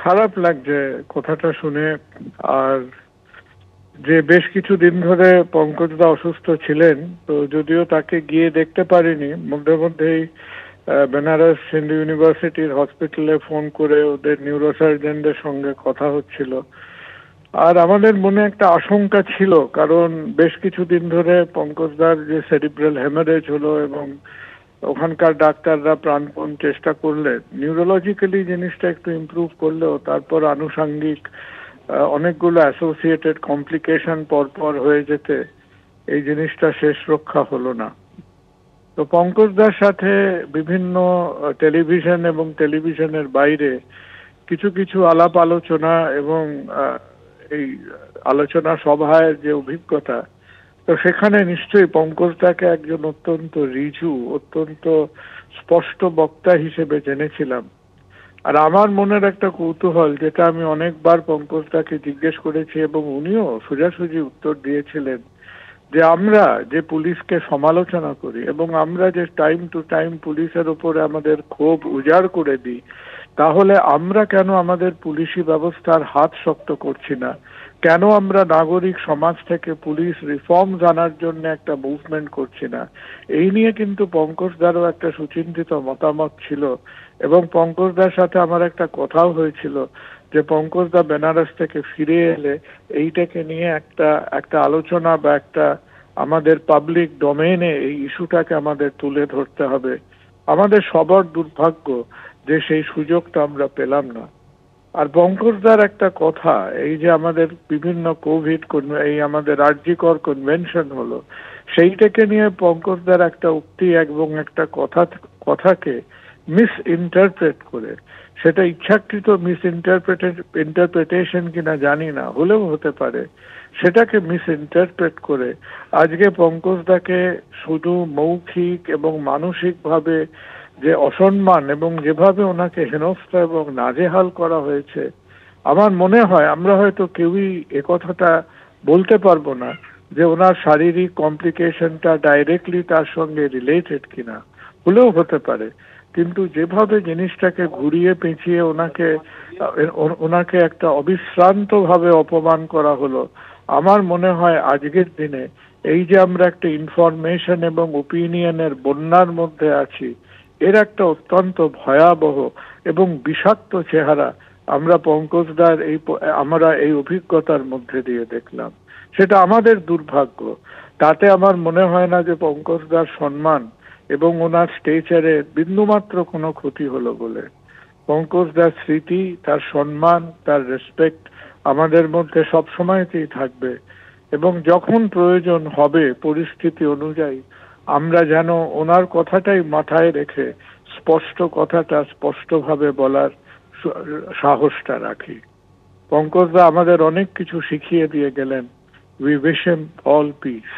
খারাপ লাগছে কথাটা শুনে আর যে বেশ কিছু দিন ধরে পঙ্কজদা অসুস্থ ছিলেন তো যদিও তাকে গিয়ে দেখতে পারিনি মধ্যে মধ্যেই বেনারস হিন্দু ইউনিভার্সিটির হসপিটালে ফোন করে ওদের নিউরোসার্জেনদের সঙ্গে কথা হচ্ছিল আর আমাদের মনে একটা আশঙ্কা ছিল কারণ বেশ কিছু দিন ধরে পঙ্কজদার যে সেরিব্রাল হেমারেজ হলো এবং ওখানকার ডাক্তাররা প্রাণপণ চেষ্টা করলে নিউরোলজিক্যালি জিনিসটা একটু ইম্প্রুভ করলেও তারপর আনুষাঙ্গিক অনেকগুলো অ্যাসোসিয়েটেড কমপ্লিকেশন পরপর হয়ে যেতে এই জিনিসটা শেষ রক্ষা হলো না তো পঙ্কজদার সাথে বিভিন্ন টেলিভিশন এবং টেলিভিশনের বাইরে কিছু কিছু আলাপ আলোচনা এবং এই আলোচনা সভায় যে অভিজ্ঞতা তো সেখানে নিশ্চয়ই পঙ্কজ পঙ্কজদাকে একজন অত্যন্ত রিজু অত্যন্ত স্পষ্ট বক্তা হিসেবে জেনেছিলাম আর আমার মনের একটা কৌতূহল যেটা আমি অনেকবার পঙ্কজ পঙ্কজদাকে জিজ্ঞেস করেছি এবং উনিও সোজাসুজি উত্তর দিয়েছিলেন যে আমরা যে পুলিশকে সমালোচনা করি এবং আমরা যে টাইম টু টাইম পুলিশের উপরে আমাদের ক্ষোভ উজাড় করে দিই তাহলে আমরা কেন আমাদের পুলিশি ব্যবস্থার হাত শক্ত করছি না কেন আমরা নাগরিক সমাজ থেকে পুলিশ রিফর্ম জানার জন্য একটা মুভমেন্ট করছি না এই নিয়ে কিন্তু পঙ্কজ দারও একটা সুচিন্তিত মতামত ছিল এবং পঙ্কজ দার সাথে আমার একটা কথাও হয়েছিল যে পঙ্কজ দা বেনারস থেকে ফিরে এলে এইটাকে নিয়ে একটা একটা আলোচনা বা একটা আমাদের পাবলিক ডোমেনে এই ইস্যুটাকে আমাদের তুলে ধরতে হবে আমাদের সবার দুর্ভাগ্য যে সেই সুযোগটা আমরা পেলাম না আর বঙ্কসদার একটা কথা এই যে আমাদের বিভিন্ন কোভিড এই আমাদের আর্যিকর কনভেনশন হলো সেইটাকে নিয়ে পঙ্কজদার একটা উক্তি এবং একটা কথা কথাকে মিস ইন্টারপ্রেট করে সেটা ইচ্ছাকৃত মিস ইন্টারপ্রেটেড ইন্টারপ্রিটেশন কিনা জানি না হলেও হতে পারে সেটাকে মিস ইন্টারপ্রেট করে আজকে পঙ্কজদাকে শুধু মৌখিক এবং মানসিকভাবে ভাবে যে অসম্মান এবং যেভাবে ওনাকে হেনস্থা এবং নাজেহাল করা হয়েছে আমার মনে হয় আমরা হয়তো কেউই কথাটা বলতে পারবো না যে ওনার শারীরিক কমপ্লিকেশনটা ডাইরেক্টলি তার সঙ্গে রিলেটেড কিনা হলেও হতে পারে কিন্তু যেভাবে জিনিসটাকে ঘুরিয়ে পেঁচিয়ে ওনাকে ওনাকে একটা অবিশ্রান্তভাবে অপমান করা হলো আমার মনে হয় আজকের দিনে এই যে আমরা একটা ইনফরমেশন এবং ওপিনিয়নের বন্যার মধ্যে আছি এর একটা অত্যন্ত ভয়াবহ এবং বিষাক্ত চেহারা আমরা দার এই আমরা এই অভিজ্ঞতার মধ্যে দিয়ে দেখলাম সেটা আমাদের দুর্ভাগ্য তাতে আমার মনে হয় না যে দার সম্মান এবং ওনার স্টেচারে বিন্দুমাত্র কোনো ক্ষতি হলো বলে পঙ্কজ দার স্মৃতি তার সম্মান তার রেসপেক্ট আমাদের মধ্যে সবসময়তেই থাকবে এবং যখন প্রয়োজন হবে পরিস্থিতি অনুযায়ী আমরা যেন ওনার কথাটাই মাথায় রেখে স্পষ্ট কথাটা স্পষ্টভাবে বলার সাহসটা রাখি পঙ্কজদা আমাদের অনেক কিছু শিখিয়ে দিয়ে গেলেন we wish am all piece